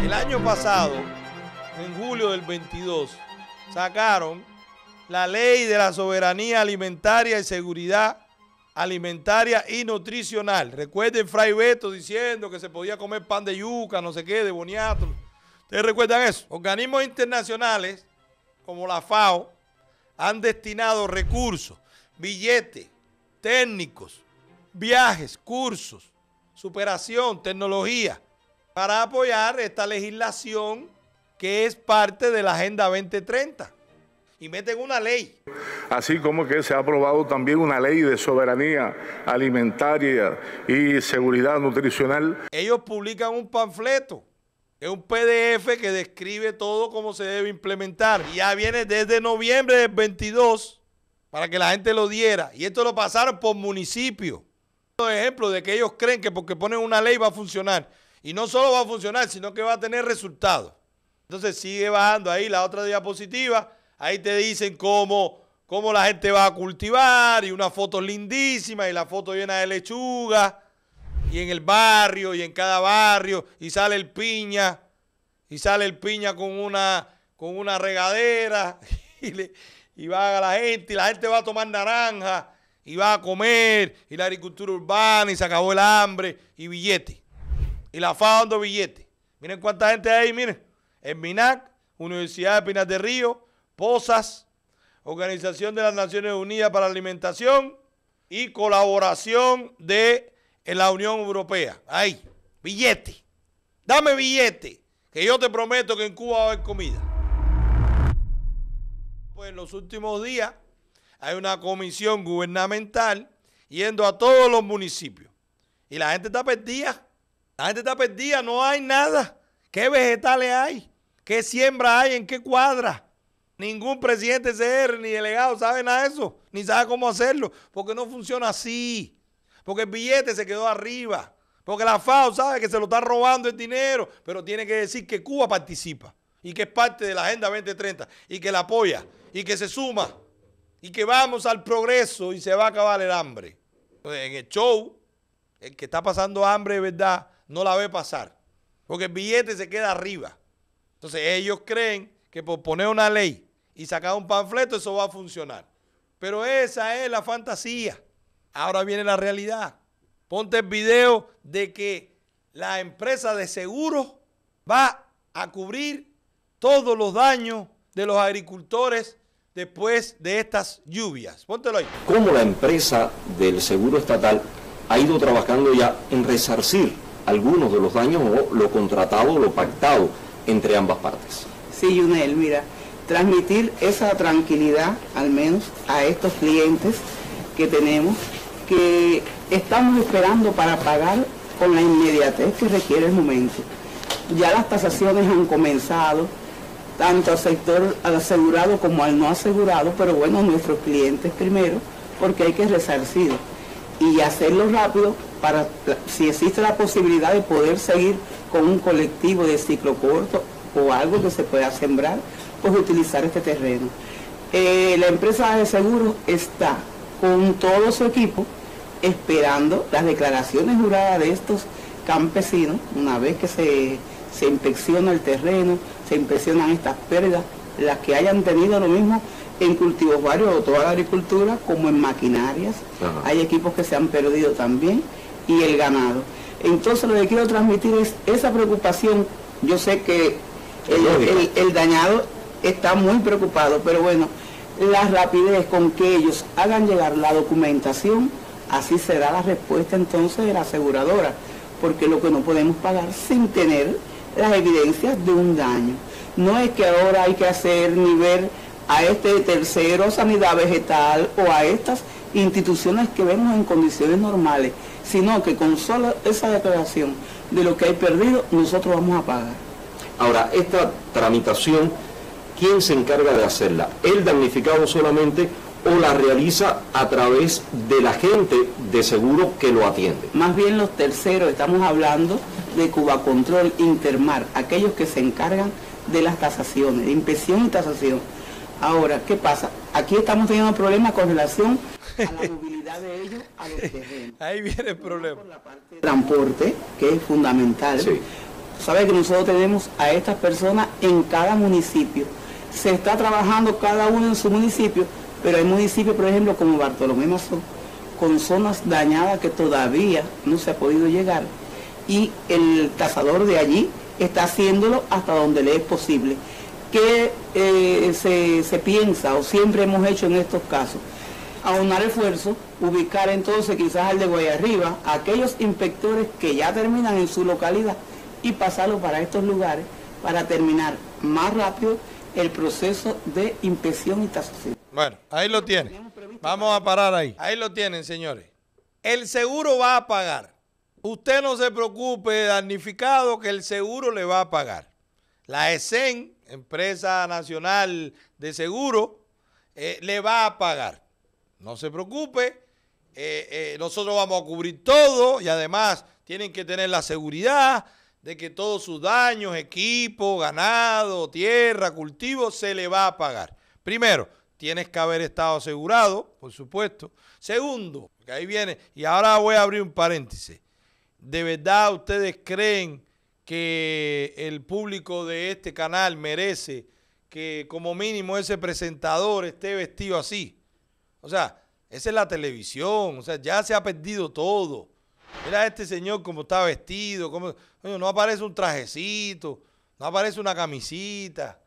El año pasado, en julio del 22, sacaron la ley de la soberanía alimentaria y seguridad alimentaria y nutricional. Recuerden Fray Beto diciendo que se podía comer pan de yuca, no sé qué, de boniato. ¿Ustedes recuerdan eso? Organismos internacionales como la FAO han destinado recursos, billetes, técnicos, viajes, cursos, superación, tecnología, para apoyar esta legislación que es parte de la Agenda 2030 y meten una ley. Así como que se ha aprobado también una ley de soberanía alimentaria y seguridad nutricional. Ellos publican un panfleto es un PDF que describe todo cómo se debe implementar. Y ya viene desde noviembre del 22 para que la gente lo diera. Y esto lo pasaron por municipio. Por ejemplo de que ellos creen que porque ponen una ley va a funcionar. Y no solo va a funcionar, sino que va a tener resultados. Entonces sigue bajando ahí la otra diapositiva. Ahí te dicen cómo, cómo la gente va a cultivar y una foto lindísima y la foto llena de lechuga y en el barrio y en cada barrio y sale el piña y sale el piña con una con una regadera y, va a la gente y la gente va a tomar naranja y va a comer y la agricultura urbana y se acabó el hambre y billete y la FAO dando billete miren cuánta gente hay miren en Minac Universidad de Pinas de Río Posas Organización de las Naciones Unidas para la Alimentación y colaboración de en la Unión Europea. Ahí, billete. Dame billete, que yo te prometo que en Cuba va a haber comida. Pues en los últimos días hay una comisión gubernamental yendo a todos los municipios. Y la gente está perdida. La gente está perdida, no hay nada. ¿Qué vegetales hay? ¿Qué siembra hay? ¿En qué cuadra? Ningún presidente CR ni delegado sabe nada de eso, ni sabe cómo hacerlo, porque no funciona así porque el billete se quedó arriba, porque la FAO sabe que se lo está robando el dinero, pero tiene que decir que Cuba participa y que es parte de la Agenda 2030 y que la apoya y que se suma y que vamos al progreso y se va a acabar el hambre. en el show, el que está pasando hambre de verdad no la ve pasar, porque el billete se queda arriba. Entonces ellos creen que por poner una ley y sacar un panfleto eso va a funcionar. Pero esa es la fantasía. Ahora viene la realidad. Ponte el video de que la empresa de seguros va a cubrir todos los daños de los agricultores después de estas lluvias. Póntelo ahí. ¿Cómo la empresa del Seguro Estatal ha ido trabajando ya en resarcir algunos de los daños o lo contratado lo pactado entre ambas partes? Sí, Junel, mira, transmitir esa tranquilidad al menos a estos clientes que tenemos que estamos esperando para pagar con la inmediatez que requiere el momento. Ya las tasaciones han comenzado, tanto al sector asegurado como al no asegurado, pero bueno, nuestros clientes primero, porque hay que resarcir y hacerlo rápido para, si existe la posibilidad de poder seguir con un colectivo de ciclo corto o algo que se pueda sembrar, pues utilizar este terreno. Eh, la empresa de seguros está con todo su equipo, esperando las declaraciones juradas de estos campesinos, una vez que se, inspecciona el terreno, se inspeccionan estas pérdidas, las que hayan tenido lo mismo en cultivos varios o toda la agricultura, como en maquinarias, hay equipos que se han perdido también, y el ganado. Entonces lo que quiero transmitir es esa preocupación, yo sé que el dañado está muy preocupado, pero bueno, la rapidez con que ellos hagan llegar la documentación, así será la respuesta entonces de la aseguradora, porque lo que no podemos pagar sin tener las evidencias de un daño. No es que ahora hay que hacer ni ver a este tercero sanidad vegetal o a estas instituciones que vemos en condiciones normales, sino que con solo esa declaración de lo que hay perdido, nosotros vamos a pagar. Ahora, esta tramitación ¿Quién se encarga de hacerla? ¿El damnificado solamente o la realiza a través de la gente de seguro que lo atiende? Más bien los terceros, estamos hablando de Cuba Control, Intermar, aquellos que se encargan de las tasaciones, de inspección y tasación. Ahora, ¿qué pasa? Aquí estamos teniendo problemas con relación a la movilidad de ellos a los terrenos. Ahí viene el problema. la parte de transporte, que es fundamental. Sí. Sabe que nosotros tenemos a estas personas en cada municipio se está trabajando cada uno en su municipio, pero hay municipios, por ejemplo, como Bartolomé Mazón, con zonas dañadas que todavía no se ha podido llegar. Y el cazador de allí está haciéndolo hasta donde le es posible. ¿Qué eh, se, se piensa o siempre hemos hecho en estos casos? Aunar esfuerzo ubicar entonces quizás al de Guayarriba, aquellos inspectores que ya terminan en su localidad y pasarlo para estos lugares para terminar más rápido el proceso de inspección y tasación. Bueno, ahí lo tienen. Vamos a parar ahí. Ahí lo tienen, señores. El seguro va a pagar. Usted no se preocupe, damnificado, que el seguro le va a pagar. La ESEN, Empresa Nacional de Seguro, eh, le va a pagar. No se preocupe, eh, eh, nosotros vamos a cubrir todo y además tienen que tener la seguridad, de que todos sus daños, equipo, ganado, tierra, cultivo, se le va a pagar. Primero, tienes que haber estado asegurado, por supuesto. Segundo, que ahí viene, y ahora voy a abrir un paréntesis. ¿De verdad ustedes creen que el público de este canal merece que como mínimo ese presentador esté vestido así? O sea, esa es la televisión, o sea, ya se ha perdido todo. Mira este señor cómo está vestido, cómo, no aparece un trajecito, no aparece una camisita.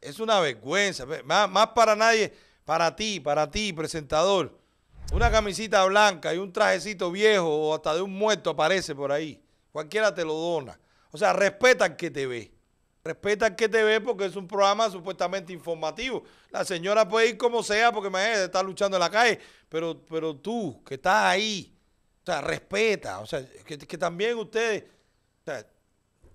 Es una vergüenza. Más, para nadie, para ti, para ti, presentador. Una camisita blanca y un trajecito viejo o hasta de un muerto aparece por ahí. Cualquiera te lo dona. O sea, respeta al que te ve. Respeta que te ve porque es un programa supuestamente informativo. La señora puede ir como sea porque imagínate, está luchando en la calle. Pero, pero tú, que estás ahí, o sea, respeta. O sea, que, también ustedes. O sea,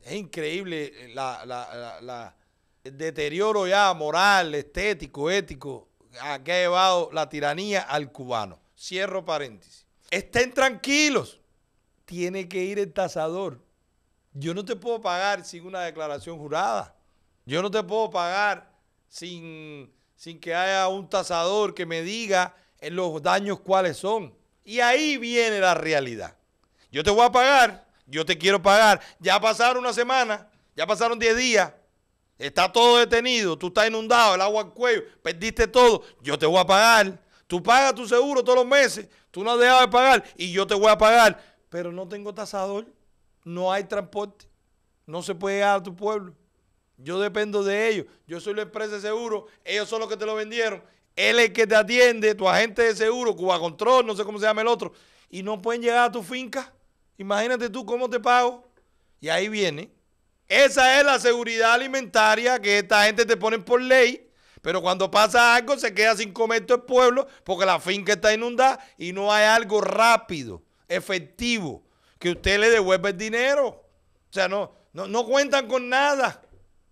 es increíble la, el deterioro ya moral, estético, ético que ha llevado la tiranía al cubano. Cierro paréntesis. Estén tranquilos. Tiene que ir el tasador. Yo no te puedo pagar sin una declaración jurada. Yo no te puedo pagar sin, sin que haya un tasador que me diga los daños cuáles son. Y ahí viene la realidad. Yo te voy a pagar, yo te quiero pagar. Ya pasaron una semana, ya pasaron 10 días, está todo detenido, tú estás inundado, el agua al cuello, perdiste todo, yo te voy a pagar. Tú pagas tu seguro todos los meses, tú no has dejado de pagar y yo te voy a pagar. Pero no tengo tasador, no hay transporte, no se puede llegar a tu pueblo. Yo dependo de ellos, yo soy la empresa de seguro, ellos son los que te lo vendieron él es el que te atiende, tu agente de seguro, Cuba Control, no sé cómo se llama el otro, y no pueden llegar a tu finca. Imagínate tú cómo te pago. Y ahí viene. Esa es la seguridad alimentaria que esta gente te pone por ley. Pero cuando pasa algo se queda sin comer todo el pueblo porque la finca está inundada y no hay algo rápido, efectivo, que usted le devuelva el dinero. O sea, no, no, cuentan con nada.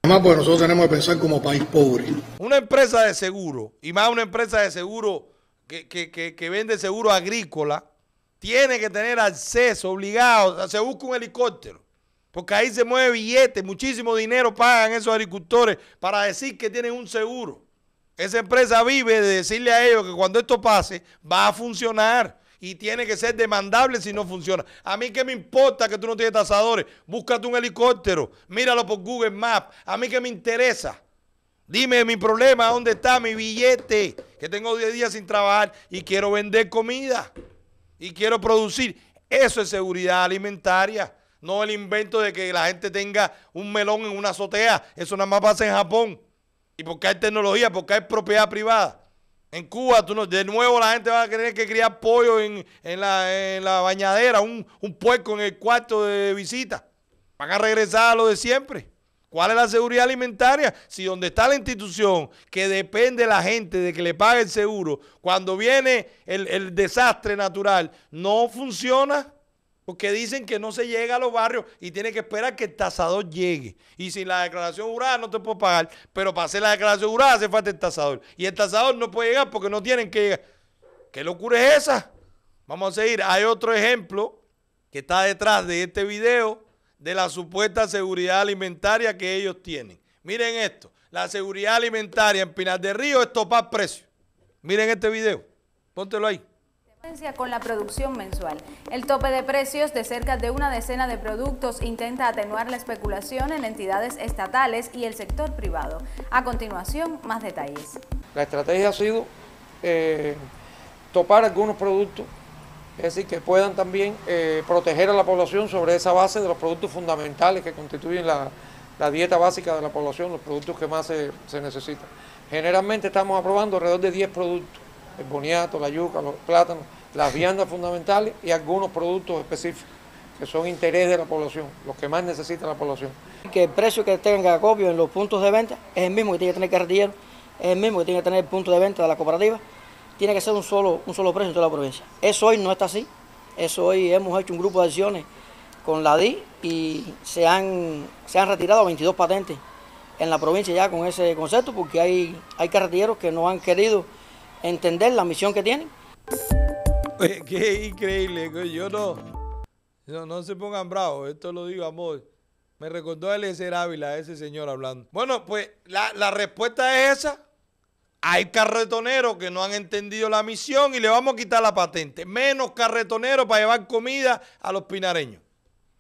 Además, pues nosotros tenemos que pensar como país pobre. Una empresa de seguro, y más una empresa de seguro que, vende seguro agrícola, tiene que tener acceso obligado. se busca un helicóptero. Porque ahí se mueve billetes, muchísimo dinero pagan esos agricultores para decir que tienen un seguro. Esa empresa vive de decirle a ellos que cuando esto pase va a funcionar y tiene que ser demandable si no funciona. A mí qué me importa que tú no tienes tasadores, búscate un helicóptero, míralo por Google Maps, a mí qué me interesa. Dime mi problema, ¿dónde está mi billete? Que tengo 10 días sin trabajar y quiero vender comida y quiero producir. Eso es seguridad alimentaria. No el invento de que la gente tenga un melón en una azotea. Eso nada más pasa en Japón. Y porque hay tecnología, porque hay propiedad privada. En Cuba, tú no, de nuevo la gente va a tener que criar pollo en, la, bañadera, un, un puerco en el cuarto de visita. Van a regresar a lo de siempre. ¿Cuál es la seguridad alimentaria? Si donde está la institución que depende la gente de que le pague el seguro, cuando viene el, desastre natural, no funciona. Porque dicen que no se llega a los barrios y tiene que esperar que el tasador llegue. Y sin la declaración jurada no te puedo pagar. Pero para hacer la declaración jurada hace falta el tasador. Y el tasador no puede llegar porque no tienen que llegar. ¿Qué locura es esa? Vamos a seguir. Hay otro ejemplo que está detrás de este video de la supuesta seguridad alimentaria que ellos tienen. Miren esto, la seguridad alimentaria en Pinar de Río es topar precios. Miren este video, póntelo ahí con la producción mensual. El tope de precios de cerca de una decena de productos intenta atenuar la especulación en entidades estatales y el sector privado. A continuación, más detalles. La estrategia ha sido eh, topar algunos productos es decir, que puedan también eh, proteger a la población sobre esa base de los productos fundamentales que constituyen la, dieta básica de la población, los productos que más se, se necesitan. Generalmente estamos aprobando alrededor de 10 productos, el boniato, la yuca, los plátanos, las viandas fundamentales y algunos productos específicos que son interés de la población, los que más necesita la población. Que el precio que tenga acopio en los puntos de venta es el mismo que tiene que tener el es el mismo que tiene que tener el punto de venta de la cooperativa, tiene que ser un solo, un solo precio en toda la provincia. Eso hoy no está así. Eso hoy hemos hecho un grupo de acciones con la DI y se han, se han retirado 22 patentes en la provincia ya con ese concepto porque hay, hay que no han querido entender la misión que tienen. Qué increíble, yo no, no, se pongan bravos, esto lo digo amor. Me recordó a Eliezer Ávila, ese señor hablando. Bueno, pues la, la respuesta es esa. Hay carretoneros que no han entendido la misión y le vamos a quitar la patente. Menos carretoneros para llevar comida a los pinareños.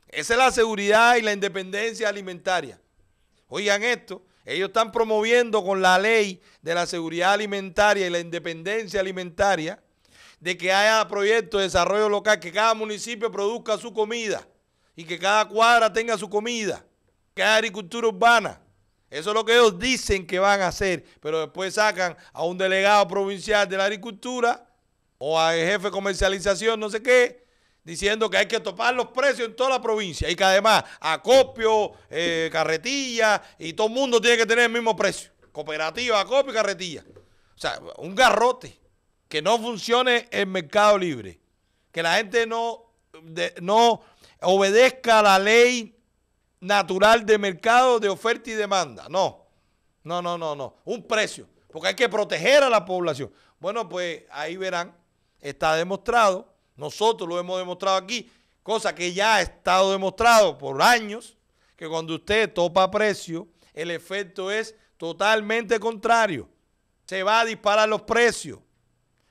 Esa es la seguridad y la independencia alimentaria. Oigan esto, ellos están promoviendo con la ley de la seguridad alimentaria y la independencia alimentaria de que haya proyectos de desarrollo local, que cada municipio produzca su comida y que cada cuadra tenga su comida, que haya agricultura urbana. Eso es lo que ellos dicen que van a hacer, pero después sacan a un delegado provincial de la agricultura o al jefe de comercialización, no sé qué, diciendo que hay que topar los precios en toda la provincia y que además acopio, eh, carretilla y todo el mundo tiene que tener el mismo precio. Cooperativa, acopio y carretilla. O sea, un garrote. Que no funcione el mercado libre. Que la gente no, no obedezca la ley natural de mercado de oferta y demanda. No, no, no, no, no. Un precio, porque hay que proteger a la población. Bueno, pues ahí verán, está demostrado, nosotros lo hemos demostrado aquí, cosa que ya ha estado demostrado por años, que cuando usted topa precio, el efecto es totalmente contrario. Se va a disparar los precios,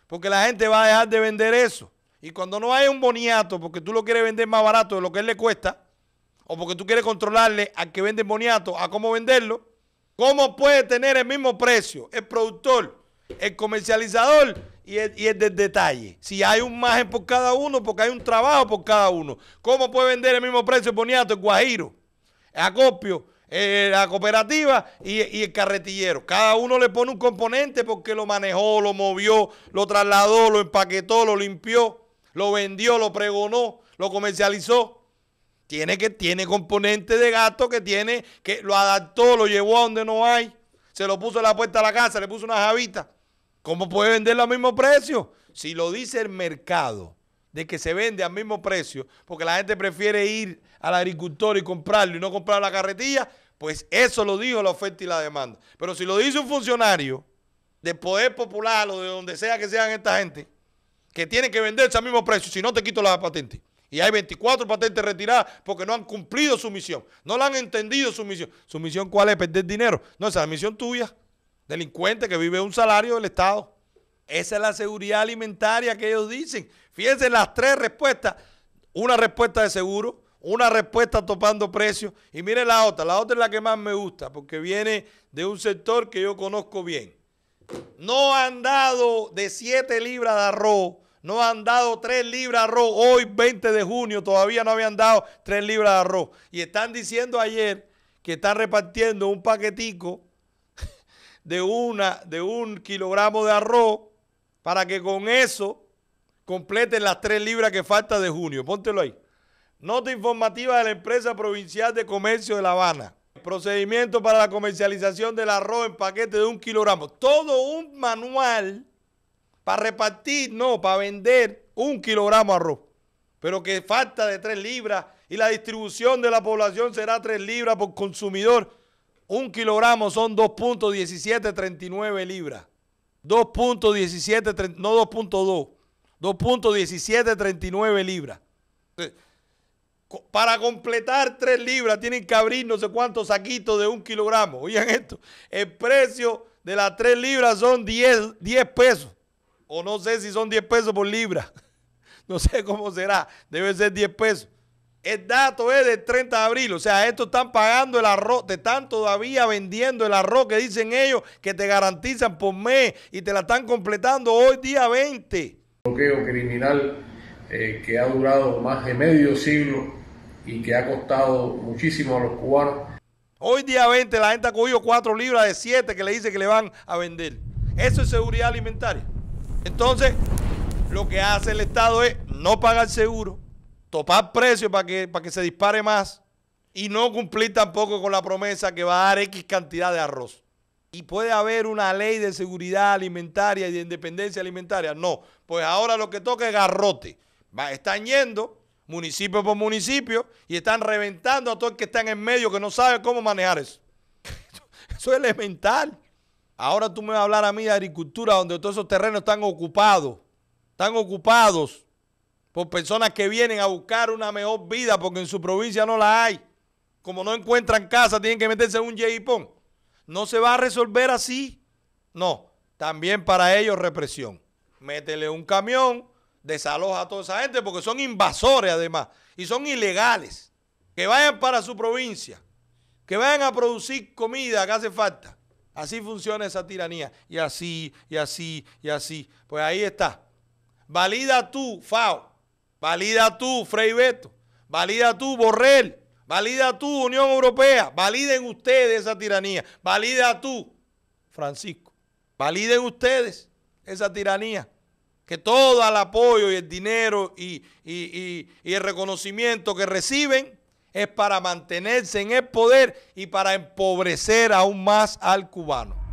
porque la gente va a dejar de vender eso. Y cuando no hay un boniato, porque tú lo quieres vender más barato de lo que él le cuesta, o porque tú quieres controlarle al que vende boniato a cómo venderlo, ¿cómo puede tener el mismo precio el productor, el comercializador y el, del detalle. Si hay un margen por cada uno, porque hay un trabajo por cada uno. ¿Cómo puede vender el mismo precio el boniato, el guajiro, el acopio, la cooperativa y, el carretillero? Cada uno le pone un componente porque lo manejó, lo movió, lo trasladó, lo empaquetó, lo limpió, lo vendió, lo pregonó, lo comercializó. Tiene que tiene componente de gasto que tiene que lo adaptó, lo llevó a donde no hay, se lo puso en la puerta de la casa, le puso una javita. ¿Cómo puede venderlo al mismo precio? Si lo dice el mercado de que se vende al mismo precio, porque la gente prefiere ir al agricultor y comprarlo y no comprar la carretilla, pues eso lo dijo la oferta y la demanda. Pero si lo dice un funcionario de poder popular o de donde sea que sean esta gente, que tiene que venderse al mismo precio, si no te quito la patente. Y hay 24 patentes retiradas porque no han cumplido su misión. No la han entendido su misión. ¿Su misión cuál es? Perder dinero. No, esa es la misión tuya. Delincuente que vive un salario del Estado. Esa es la seguridad alimentaria que ellos dicen. Fíjense las tres respuestas. Una respuesta de seguro, una respuesta topando precios. Y mire la otra. La otra es la que más me gusta porque viene de un sector que yo conozco bien. No han dado de 7 libras de arroz no han dado tres libras de arroz. Hoy, 20 de junio, todavía no habían dado tres libras de arroz. Y están diciendo ayer que están repartiendo un paquetico de, una, de un kilogramo de arroz para que con eso completen las tres libras que falta de junio. Póntelo ahí. Nota informativa de la empresa provincial de comercio de La Habana. Procedimiento para la comercialización del arroz en paquete de un kilogramo. Todo un manual para repartir, no, para vender un kilogramo arroz. Pero que falta de tres libras y la distribución de la población será tres libras por consumidor. Un kilogramo son 2.1739 libras. 2.17, no 2.2, 2.1739 libras. Para completar tres libras tienen que abrir no sé cuántos saquitos de un kilogramo. Oigan esto, el precio de las tres libras son 10, 10 pesos o no sé si son 10 pesos por libra. No sé cómo será. Debe ser 10 pesos. El dato es del 30 de abril. O sea, estos están pagando el arroz. Te están todavía vendiendo el arroz que dicen ellos que te garantizan por mes y te la están completando hoy día 20. Bloqueo criminal eh, que ha durado más de medio siglo y que ha costado muchísimo a los cubanos. Hoy día 20 la gente ha cogido 4 libras de 7 que le dice que le van a vender. Eso es seguridad alimentaria. Entonces, lo que hace el Estado es no pagar seguro, topar precios para que, para que se dispare más y no cumplir tampoco con la promesa que va a dar X cantidad de arroz. Y puede haber una ley de seguridad alimentaria y de independencia alimentaria. No, pues ahora lo que toca es garrote. Va, están yendo municipio por municipio y están reventando a todo el que está en medio que no sabe cómo manejar eso. Eso es elemental. Ahora tú me vas a hablar a mí de agricultura, donde todos esos terrenos están ocupados, están ocupados por personas que vienen a buscar una mejor vida porque en su provincia no la hay. Como no encuentran casa, tienen que meterse en un yeipón. No se va a resolver así. No, también para ellos represión. Métele un camión, desaloja a toda esa gente porque son invasores además y son ilegales. Que vayan para su provincia, que vayan a producir comida que hace falta Así funciona esa tiranía. Y así, y así, y así. Pues ahí está. Valida tú, FAO. Valida tú, Frei Beto. Valida tú, Borrell. Valida tú, Unión Europea. Validen ustedes esa tiranía. Valida tú, Francisco. Validen ustedes esa tiranía. Que todo el apoyo y el dinero y, y el reconocimiento que reciben es para mantenerse en el poder y para empobrecer aún más al cubano.